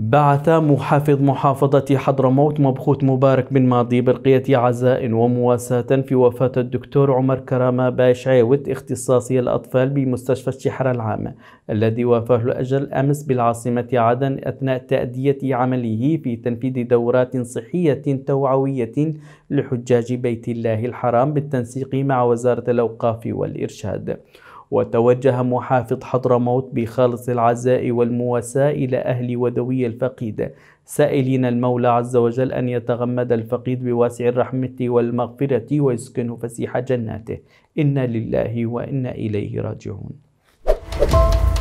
بعث محافظ محافظة حضرموت مبخوت مبارك بن ماضي برقية عزاء ومواساة في وفاة الدكتور عمر كرامة عيوت اختصاصي الأطفال بمستشفى الشحرة العام الذي وافاه الأجل أمس بالعاصمة عدن أثناء تأدية عمله في تنفيذ دورات صحية توعوية لحجاج بيت الله الحرام بالتنسيق مع وزارة الأوقاف والإرشاد وتوجه محافظ حضرموت بخالص العزاء والمواساة إلى أهل ودوي الفقيد سائلين المولى عز وجل أن يتغمد الفقيد بواسع الرحمة والمغفرة ويسكنه فسيح جناته إنا لله وإنا إليه راجعون